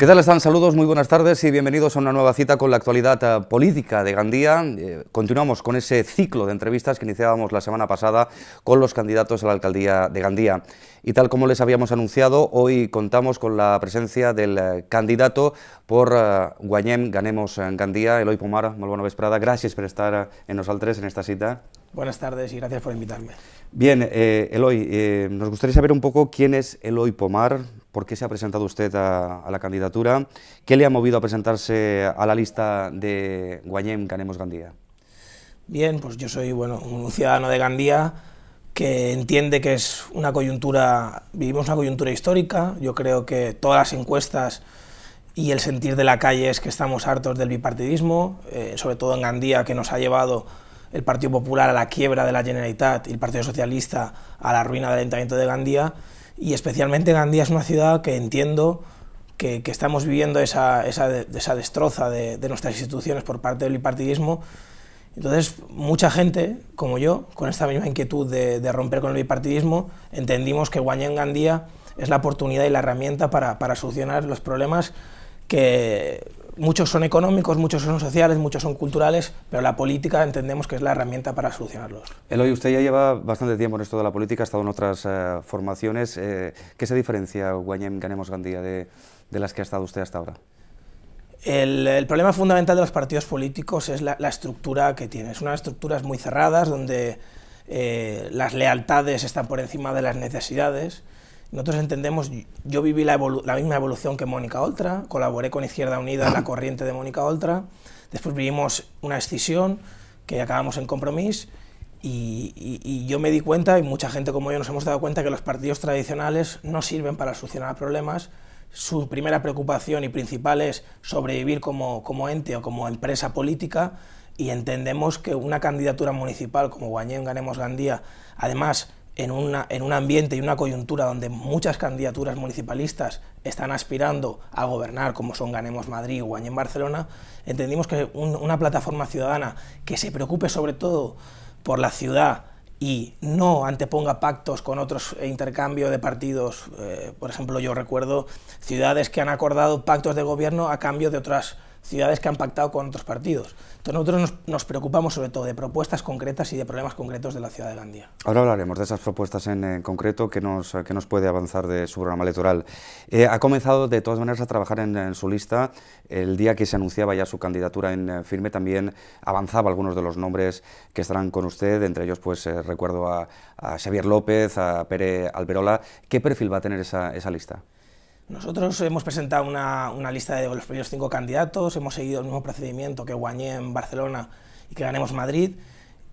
¿Qué tal están? Saludos, muy buenas tardes y bienvenidos a una nueva cita con la actualidad eh, política de Gandía. Eh, continuamos con ese ciclo de entrevistas que iniciábamos la semana pasada con los candidatos a la alcaldía de Gandía. Y tal como les habíamos anunciado, hoy contamos con la presencia del eh, candidato por Guayem, Ganemos en Gandía, Eloy Pomar, muy buena vesprada. Gracias por estar en nosotros en esta cita. Buenas tardes y gracias por invitarme. Bien, Eloy, nos gustaría saber un poco quién es Eloy Pomar, ¿Por qué se ha presentado usted a, la candidatura? ¿Qué le ha movido a presentarse a la lista de Guayem Canemos Gandía? Bien, pues yo soy bueno, un ciudadano de Gandía que entiende que es una coyuntura, vivimos una coyuntura histórica, yo creo que todas las encuestas y el sentir de la calle es que estamos hartos del bipartidismo, eh, sobre todo en Gandía que nos ha llevado el Partido Popular a la quiebra de la Generalitat y el Partido Socialista a la ruina del Ayuntamiento de Gandía y especialmente Gandía es una ciudad que entiendo que, estamos viviendo esa, destroza de, nuestras instituciones por parte del bipartidismo. Entonces, mucha gente, como yo, con esta misma inquietud de, romper con el bipartidismo, entendimos que en Gandía es la oportunidad y la herramienta para, para solucionar los problemas que muchos son económicos, muchos son sociales, muchos son culturales, pero la política entendemos que es la herramienta para solucionarlos. Eloy, usted ya lleva bastante tiempo en esto de la política, ha estado en otras eh, formaciones. Eh, ¿Qué se diferencia Guanyem Ganemos Gandía de, las que ha estado usted hasta ahora? El, problema fundamental de los partidos políticos es la, estructura que tienen. Son unas estructuras muy cerradas donde eh, las lealtades están por encima de las necesidades nosotros entendemos, yo viví la, misma evolución que Mónica Oltra, colaboré con Izquierda Unida en la corriente de Mónica Oltra, después vivimos una escisión que acabamos en compromiso y, yo me di cuenta, y mucha gente como yo nos hemos dado cuenta, que los partidos tradicionales no sirven para solucionar problemas. Su primera preocupación y principal es sobrevivir como, como ente o como empresa política y entendemos que una candidatura municipal como Guañén Ganemos Gandía, además en, un ambiente y una coyuntura donde muchas candidaturas municipalistas están aspirando a gobernar, como son Ganemos Madrid o en Barcelona, entendimos que una plataforma ciudadana que se preocupe sobre todo por la ciudad y no anteponga pactos con otros e intercambio de partidos. Eh, por ejemplo, yo recuerdo ciudades que han acordado pactos de gobierno a cambio de otras ciudades que han pactado con otros partidos. Entonces nosotros nos, preocupamos sobre todo de propuestas concretas y de problemas concretos de la ciudad de Gandía. Ahora hablaremos de esas propuestas en, concreto eh, que nos, puede avanzar de su programa electoral. Eh, ha comenzado de todas maneras a trabajar en, su lista. El día que se anunciaba ya su candidatura en eh, firme también avanzaba algunos de los nombres que estarán con usted, entre ellos pues recuerdo a, Xavier López, a Pere Alberola. ¿Qué perfil va a tener esa lista? Nosotros hemos presentado una, lista de los primeros cinco candidatos, hemos seguido el mismo procedimiento que Guañé en Barcelona y que ganemos Madrid.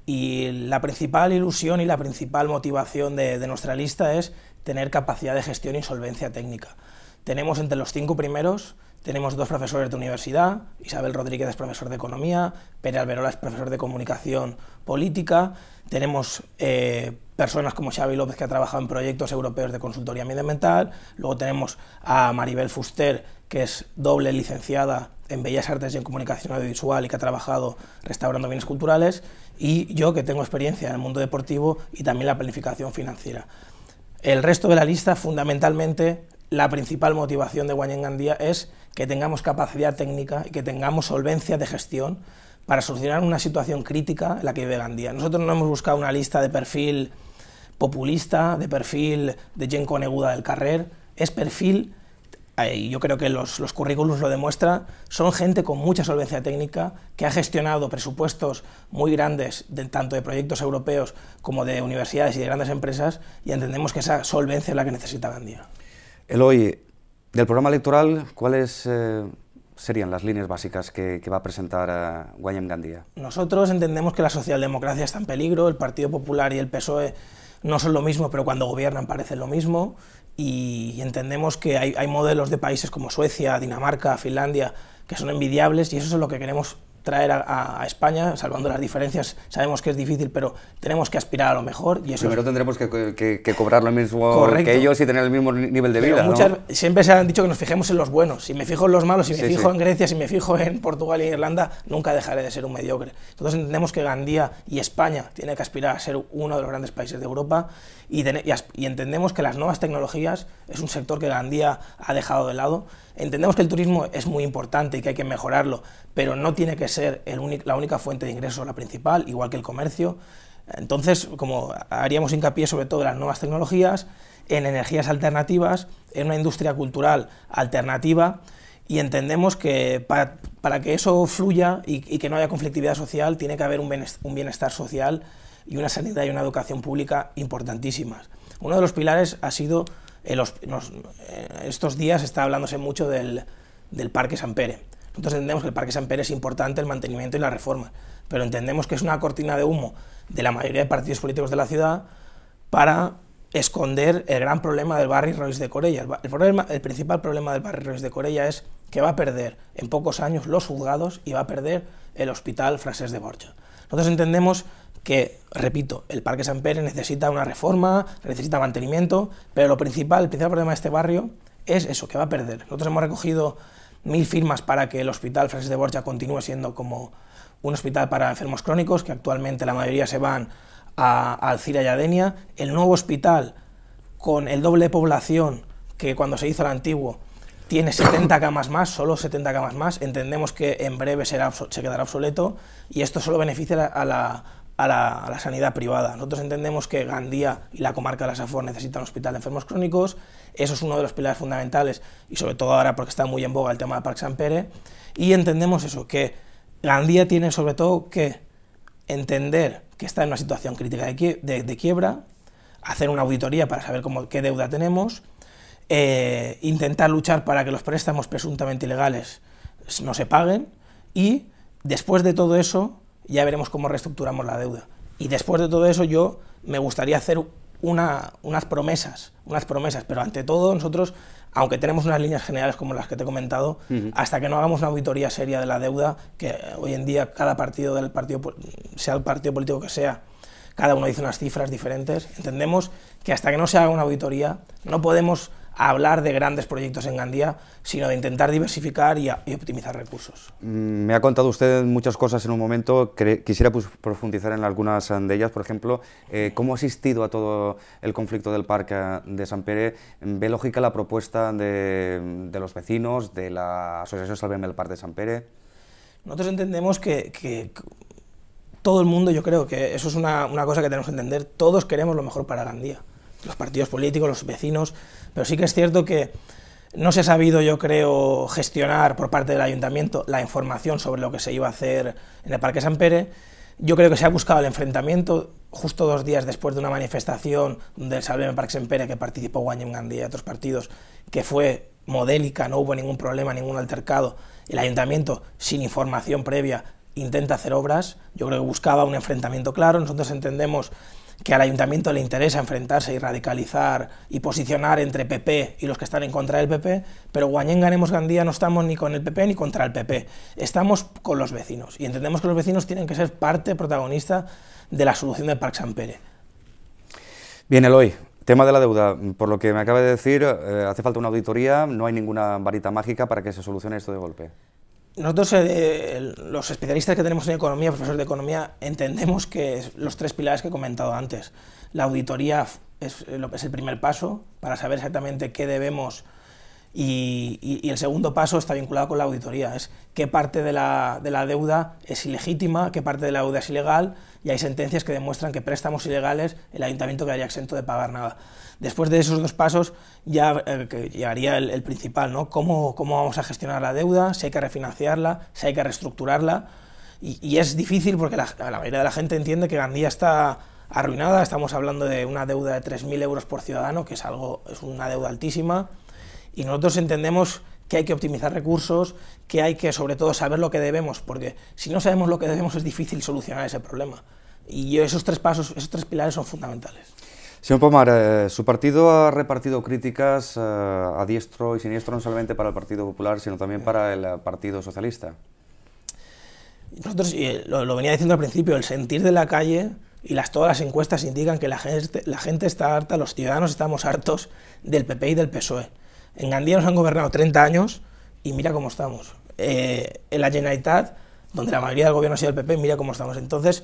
Y la principal ilusión y la principal motivación de, de nuestra lista es tener capacidad de gestión y solvencia técnica. Tenemos entre los cinco primeros tenemos dos profesores de universidad, Isabel Rodríguez es profesor de Economía, Pere Alberola es profesor de Comunicación Política, tenemos eh, personas como Xavi López que ha trabajado en proyectos europeos de consultoría medioambiental, luego tenemos a Maribel Fuster, que es doble licenciada en Bellas Artes y en Comunicación Audiovisual y que ha trabajado restaurando bienes culturales, y yo que tengo experiencia en el mundo deportivo y también la planificación financiera. El resto de la lista fundamentalmente la principal motivación de Guanyengandía es que tengamos capacidad técnica y que tengamos solvencia de gestión para solucionar una situación crítica en la que vive Gandía. Nosotros no hemos buscado una lista de perfil populista, de perfil de Jenko Coneguda del Carrer, es perfil, eh, y yo creo que los, los lo demuestran, son gente con mucha solvencia técnica, que ha gestionado presupuestos muy grandes, tanto de proyectos europeos como de universidades y de grandes empresas, y entendemos que esa solvencia es la que necesita Gandía. Eloy, del programa electoral, ¿cuáles eh, serían las líneas básicas que, va a presentar a eh, Guayem Gandía? Nosotros entendemos que la socialdemocracia está en peligro, el Partido Popular y el PSOE no son lo mismo, pero cuando gobiernan parece lo mismo, y entendemos que hay, hay modelos de países como Suecia, Dinamarca, Finlandia, que son envidiables, y eso es lo que queremos traer a, España, salvando las diferencias, sabemos que es difícil, pero tenemos que aspirar a lo mejor. Y eso Pero tendremos que, que, que, cobrar lo mismo que ellos y tener el mismo nivel de vida. Muchas, Siempre se han dicho que nos fijemos en los buenos. Si me fijo en los malos, si me fijo en Grecia, si me fijo en Portugal y Irlanda, nunca dejaré de ser un mediocre. Entonces entendemos que Gandía y España tiene que aspirar a ser uno de los grandes países de Europa y, y, entendemos que las nuevas tecnologías es un sector que Gandía ha dejado de lado. Entendemos que el turismo es muy importante y que hay que mejorarlo, pero no tiene que ser ser la única fuente de ingresos, la principal, igual que el comercio. Entonces, como haríamos hincapié sobre todo en las nuevas tecnologías, en energías alternativas, en una industria cultural alternativa, y entendemos que para, que eso fluya y, que no haya conflictividad social, tiene que haber un bienestar, social y una sanidad y una educación pública importantísimas. Uno de los pilares ha sido, eh, estos días está hablándose mucho del, del Parque San Pérez, entonces entendemos que el Parque San Pérez es importante el mantenimiento y la reforma, pero entendemos que es una cortina de humo de la mayoría de partidos políticos de la ciudad para esconder el gran problema del Barrio Royce de Corella. El, principal problema del Barrio Royce de Corella es que va a perder en pocos años los juzgados y va a perder el Hospital Francés de Borja. Nosotros entendemos que, repito, el Parque San Pérez necesita una reforma, necesita mantenimiento, pero lo principal, el principal problema de este barrio es eso, que va a perder. Nosotros hemos recogido mil firmas para que el Hospital Francis de Borja continúe siendo como un hospital para enfermos crónicos, que actualmente la mayoría se van a, Alcira y Adenia. El nuevo hospital, con el doble de población que cuando se hizo el antiguo, tiene 70 camas más, solo 70 camas más. Entendemos que en breve será, se quedará obsoleto y esto solo beneficia a la, a la, sanidad privada. Nosotros entendemos que Gandía y la comarca de la Safor necesitan un hospital de enfermos crónicos, eso es uno de los pilares fundamentales y sobre todo ahora porque está muy en boga el tema de Park San Pere, y entendemos eso, que Gandía tiene sobre todo que entender que está en una situación crítica de, quiebra, hacer una auditoría para saber cómo, qué deuda tenemos, eh, intentar luchar para que los préstamos presuntamente ilegales no se paguen y después de todo eso ya veremos cómo reestructuramos la deuda. Y después de todo eso yo me gustaría hacer unas promesas, unas promesas, pero ante todo nosotros, aunque tenemos unas líneas generales como las que te he comentado, hasta que no hagamos una auditoría seria de la deuda, que hoy en día cada partido del partido, sea el partido político que sea, cada uno dice unas cifras diferentes, entendemos que hasta que no se haga una auditoría no podemos hablar de grandes proyectos en Gandía, sino de intentar diversificar y, optimizar recursos. Mm, me ha contado usted muchas cosas en un momento, quisiera pues, profundizar en algunas eh, de ellas, por ejemplo, eh, cómo ha asistido a todo el conflicto del parque eh, de San Pere, mm, ¿ve lógica la propuesta mm, de, los vecinos, de la Asociación Salveme el Parque de San Pere? Nosotros entendemos que, todo el mundo, yo creo que eso es una, una, cosa que tenemos que entender, todos queremos lo mejor para Gandía los partidos políticos, los vecinos, pero sí que es cierto que no se ha sabido, yo creo, gestionar por parte del ayuntamiento la información sobre lo que se iba a hacer en el Parque San Pere. Yo creo que se ha buscado el enfrentamiento justo dos días después de una manifestación del Salveme Parque San Pere que participó Guanyem Gandía y otros partidos, que fue modélica, no hubo ningún problema, ningún altercado. El ayuntamiento, sin información previa, intenta hacer obras. Yo creo que buscaba un enfrentamiento claro. Nosotros entendemos que al ayuntamiento le interesa enfrentarse y radicalizar y posicionar entre PP y los que están en contra del PP, pero guañén ganemos Gandía no estamos ni con el PP ni contra el PP, estamos con los vecinos y entendemos que los vecinos tienen que ser parte protagonista de la solución del Parc San Pere. Bien, Eloy, Tema de la deuda, por lo que me acaba de decir, eh, hace falta una auditoría, no hay ninguna varita mágica para que se solucione esto de golpe. Nosotros, eh, los especialistas que tenemos en economía, profesores de economía, entendemos que los tres pilares que he comentado antes, la auditoría es, es el primer paso para saber exactamente qué debemos y, el segundo paso está vinculado con la auditoría, es qué parte de la, deuda es ilegítima, qué parte de la deuda es ilegal, y hay sentencias que demuestran que préstamos ilegales el ayuntamiento quedaría exento de pagar nada. Después de esos dos pasos ya llegaría eh, el, principal, ¿no? ¿Cómo, vamos a gestionar la deuda? Si hay que refinanciarla, si hay que reestructurarla. Y, es difícil porque la, mayoría de la gente entiende que Gandía está arruinada, estamos hablando de una deuda de 3.000 euros por ciudadano, que es, algo, es una deuda altísima y nosotros entendemos que hay que optimizar recursos, que hay que sobre todo saber lo que debemos, porque si no sabemos lo que debemos es difícil solucionar ese problema. Y esos tres pasos, esos tres pilares son fundamentales. Señor Pomar, eh, su partido ha repartido críticas eh, a diestro y siniestro no solamente para el Partido Popular, sino también para el eh, Partido Socialista. Nosotros, lo, venía diciendo al principio, el sentir de la calle y las, todas las encuestas indican que la gente, la gente está harta, los ciudadanos estamos hartos del PP y del PSOE. En Gandía nos han gobernado 30 años y mira cómo estamos. Eh, en la Generalitat, donde la mayoría del gobierno ha sido el PP, mira cómo estamos. Entonces,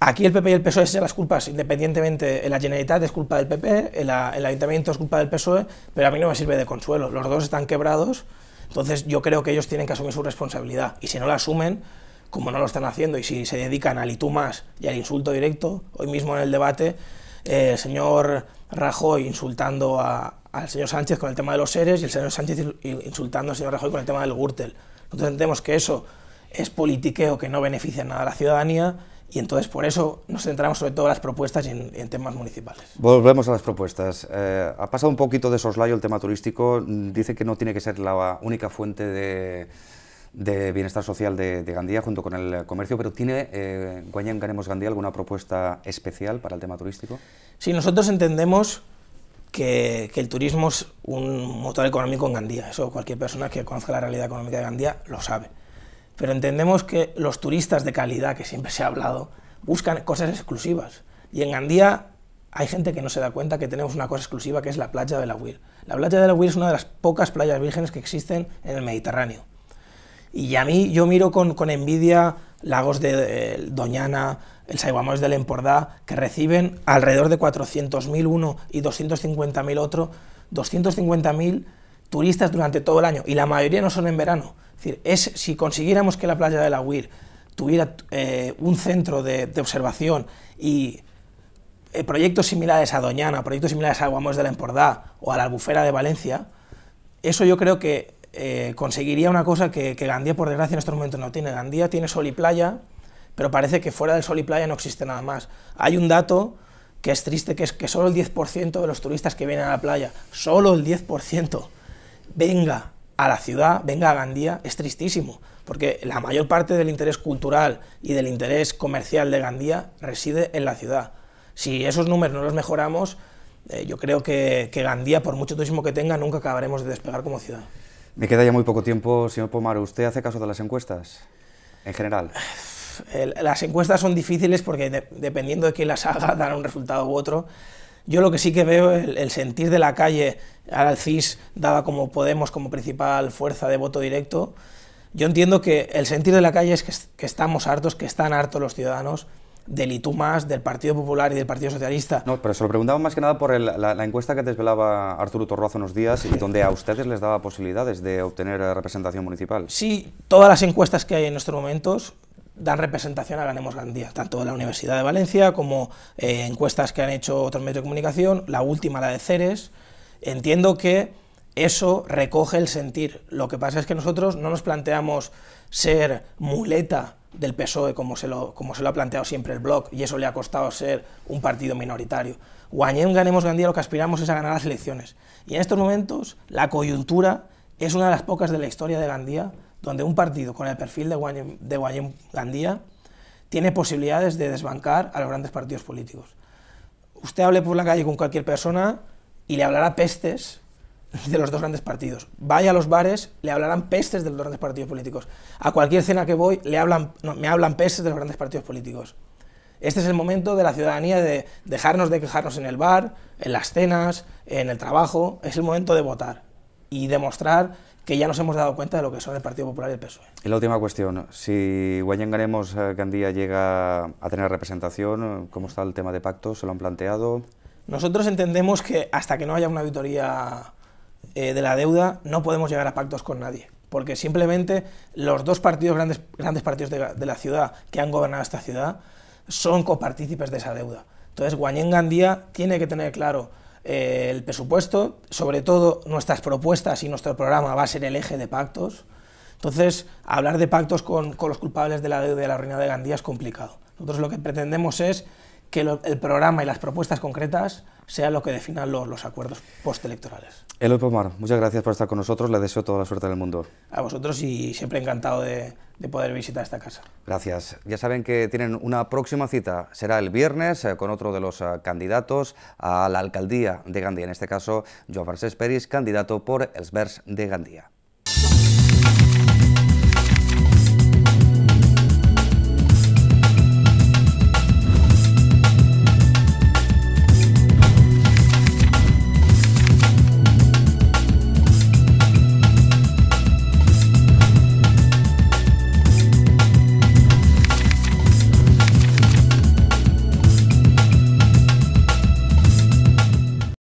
aquí el PP y el PSOE se las culpas, independientemente, en la Generalitat es culpa del PP, en el Ayuntamiento es culpa del PSOE, pero a mí no me sirve de consuelo. Los dos están quebrados, entonces yo creo que ellos tienen que asumir su responsabilidad. Y si no la asumen, como no lo están haciendo, y si se dedican al itumas más y al insulto directo, hoy mismo en el debate, el eh, señor Rajoy insultando al señor Sánchez con el tema de los seres y el señor Sánchez insultando al señor Rajoy con el tema del Gürtel. Nosotros entendemos que eso es politiqueo que no beneficia nada a la ciudadanía y entonces por eso nos centramos sobre todo en las propuestas y en, temas municipales. Volvemos a las propuestas. Eh, ha pasado un poquito de soslayo el tema turístico. Dice que no tiene que ser la única fuente de de Bienestar Social de, Gandía junto con el comercio, pero ¿tiene eh, Guayán Gandía alguna propuesta especial para el tema turístico? Sí, nosotros entendemos que, que, el turismo es un motor económico en Gandía, eso cualquier persona que conozca la realidad económica de Gandía lo sabe, pero entendemos que los turistas de calidad, que siempre se ha hablado, buscan cosas exclusivas y en Gandía hay gente que no se da cuenta que tenemos una cosa exclusiva que es la playa de la Huil. La playa de la Huil es una de las pocas playas vírgenes que existen en el Mediterráneo y a mí yo miro con, envidia Lagos de Doñana, el de del Empordá que reciben alrededor de 400.000 uno y 250.000 otro, 250.000 turistas durante todo el año, y la mayoría no son en verano. Es decir, es, si consiguiéramos que la playa de la Huir tuviera eh, un centro de, observación y eh, proyectos similares a Doñana, proyectos similares a aguamos de la Empordá o a la Albufera de Valencia, eso yo creo que eh, conseguiría una cosa que, Gandía, por desgracia, en estos momentos no tiene. Gandía tiene sol y playa, pero parece que fuera del sol y playa no existe nada más. Hay un dato que es triste, que es que solo el 10% de los turistas que vienen a la playa, solo el 10%, venga a la ciudad, venga a Gandía, es tristísimo, porque la mayor parte del interés cultural y del interés comercial de Gandía reside en la ciudad. Si esos números no los mejoramos, eh, yo creo que Gandía, por mucho turismo que tenga, nunca acabaremos de despegar como ciudad. Me queda ya muy poco tiempo, señor Pomaro. ¿Usted hace caso de las encuestas en general? Las encuestas son difíciles porque dependiendo de quién las haga dan un resultado u otro. Yo lo que sí que veo, el, el sentir de la calle, ahora el CIS daba como Podemos como principal fuerza de voto directo, yo entiendo que el sentir de la calle es que estamos hartos, que están hartos los ciudadanos del ITUMAS, del Partido Popular y del Partido Socialista. No, pero se lo preguntaba más que nada por la, encuesta que desvelaba Arturo Torro hace unos días y donde a ustedes les daba posibilidades de obtener eh, representación municipal. Sí, todas las encuestas que hay en estos momentos dan representación a Ganemos Gandía, tanto de la Universidad de Valencia como eh, encuestas que han hecho otros medios de comunicación, la última, la de Ceres. Entiendo que eso recoge el sentir. Lo que pasa es que nosotros no nos planteamos ser muleta del PSOE, como se, lo, como se lo ha planteado siempre el blog y eso le ha costado ser un partido minoritario. Guañén ganemos Gandía, lo que aspiramos es a ganar las elecciones. Y en estos momentos, la coyuntura es una de las pocas de la historia de Gandía donde un partido con el perfil de Guañén, de Gandía tiene posibilidades de desbancar a los grandes partidos políticos. Usted hable por la calle con cualquier persona y le hablará pestes de los dos grandes partidos. Vaya a los bares, le hablarán pestes de los grandes partidos políticos. A cualquier cena que voy, le hablan, me hablan pestes de los grandes partidos políticos. Este es el momento de la ciudadanía de dejarnos de quejarnos en el bar, en las cenas, en el trabajo. Es el momento de votar y demostrar que ya nos hemos dado cuenta de lo que son el Partido Popular y el PSOE. Y la última cuestión, si Guayangaremos eh, Gandía llega a tener representación, ¿cómo está el tema de pacto? ¿Se lo han planteado? Nosotros entendemos que hasta que no haya una auditoría eh, de la deuda no podemos llegar a pactos con nadie, porque simplemente los dos partidos, grandes, grandes partidos de, la ciudad que han gobernado esta ciudad, son copartícipes de esa deuda. Entonces, Guañén Gandía tiene que tener claro eh, el presupuesto, sobre todo nuestras propuestas y nuestro programa va a ser el eje de pactos. Entonces, hablar de pactos con, los culpables de la deuda de la reina de Gandía es complicado. Nosotros lo que pretendemos es que el programa y las propuestas concretas sean lo que definan los, acuerdos postelectorales. Eloy Pomar, muchas gracias por estar con nosotros. Le deseo toda la suerte del mundo. A vosotros y siempre encantado de, poder visitar esta casa. Gracias. Ya saben que tienen una próxima cita. Será el viernes eh, con otro de los eh, candidatos a la alcaldía de Gandía. En este caso, Joan Francesc candidato por Els de Gandía.